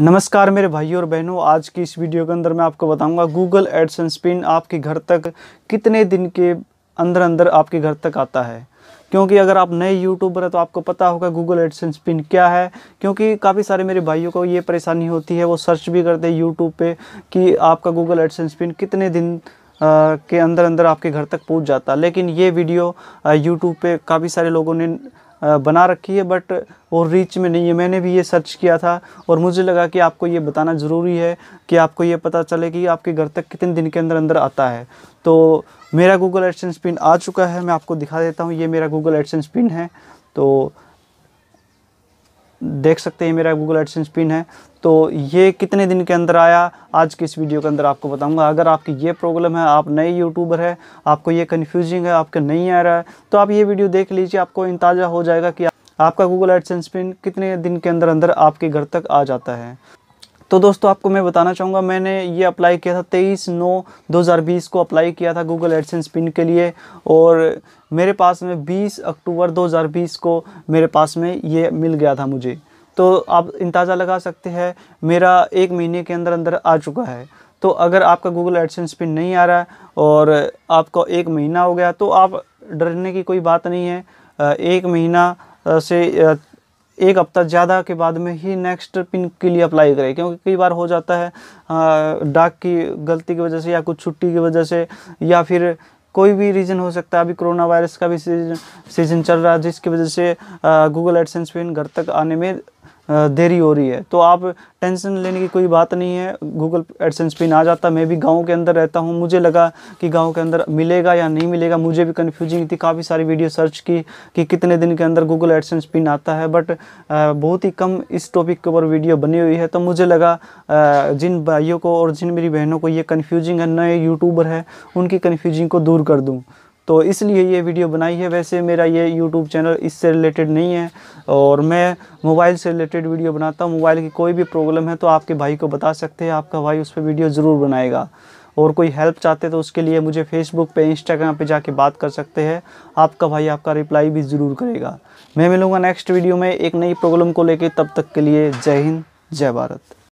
नमस्कार मेरे भाइयों और बहनों आज की इस वीडियो के अंदर मैं आपको बताऊंगा गूगल एडसेंस पिन आपके घर तक कितने दिन के अंदर अंदर आपके घर तक आता है क्योंकि अगर आप नए यूट्यूबर हैं तो आपको पता होगा गूगल एडसेंस पिन क्या है क्योंकि काफ़ी सारे मेरे भाइयों को ये परेशानी होती है वो सर्च भी करते हैं यूट्यूब पर कि आपका गूगल एडसेंस पिन कितने दिन के अंदर अंदर आपके घर तक पहुँच जाता लेकिन ये वीडियो यूट्यूब पर काफ़ी सारे लोगों ने बना रखी है बट और रीच में नहीं है मैंने भी ये सर्च किया था और मुझे लगा कि आपको ये बताना ज़रूरी है कि आपको ये पता चले कि आपके घर तक कितने दिन के अंदर अंदर आता है तो मेरा गूगल एडसेंस पिन आ चुका है मैं आपको दिखा देता हूँ ये मेरा गूगल एडसेंस पिन है तो देख सकते हैं मेरा गूगल एडसेंस पिन है तो ये कितने दिन के अंदर आया आज की इस वीडियो के अंदर आपको बताऊंगा अगर आपकी ये प्रॉब्लम है आप नए यूट्यूबर है आपको ये कन्फ्यूजिंग है आपके नहीं आ रहा है तो आप ये वीडियो देख लीजिए आपको इंताजा हो जाएगा कि आपका गूगल एडसेंस पिन कितने दिन के अंदर अंदर आपके घर तक आ जाता है तो दोस्तों आपको मैं बताना चाहूँगा मैंने ये अप्लाई किया था तेईस नौ 2020 को अप्लाई किया था गूगल एडसेंस पिन के लिए और मेरे पास में 20 अक्टूबर 2020 को मेरे पास में ये मिल गया था मुझे तो आप अंदाज़ा लगा सकते हैं मेरा एक महीने के अंदर अंदर आ चुका है तो अगर आपका गूगल एडसेंस पिन नहीं आ रहा है और आपको एक महीना हो गया तो आप डरने की कोई बात नहीं है एक महीना से एक हफ्ता ज़्यादा के बाद में ही नेक्स्ट पिन के लिए अप्लाई करें क्योंकि कई बार हो जाता है डाक की गलती की वजह से या कुछ छुट्टी की वजह से या फिर कोई भी रीज़न हो सकता है अभी कोरोना वायरस का भी सीजन सीजन चल रहा है जिसकी वजह से गूगल एडसेंस पिन घर तक आने में देरी हो रही है तो आप टेंशन लेने की कोई बात नहीं है गूगल एडसेंस पिन आ जाता मैं भी गाँव के अंदर रहता हूँ मुझे लगा कि गाँव के अंदर मिलेगा या नहीं मिलेगा मुझे भी कन्फ्यूजिंग थी काफ़ी सारी वीडियो सर्च की कि कितने दिन के अंदर गूगल एडसेंस पिन आता है बट बहुत ही कम इस टॉपिक के ऊपर वीडियो बनी हुई है तो मुझे लगा जिन भाइयों को और जिन मेरी बहनों को ये कन्फ्यूजिंग है नए यूट्यूबर है उनकी कन्फ्यूजिंग को दूर कर दूँ तो इसलिए ये वीडियो बनाई है वैसे मेरा ये यूट्यूब चैनल इससे रिलेटेड नहीं है और मैं मोबाइल से रिलेटेड वीडियो बनाता हूँ मोबाइल की कोई भी प्रॉब्लम है तो आपके भाई को बता सकते हैं आपका भाई उस पर वीडियो ज़रूर बनाएगा और कोई हेल्प चाहते तो उसके लिए मुझे फेसबुक पे इंस्टाग्राम पे जाके बात कर सकते हैं आपका भाई आपका रिप्लाई भी ज़रूर करेगा मैं मिलूँगा नेक्स्ट वीडियो में एक नई प्रॉब्लम को लेके तब तक के लिए जय हिंद जय भारत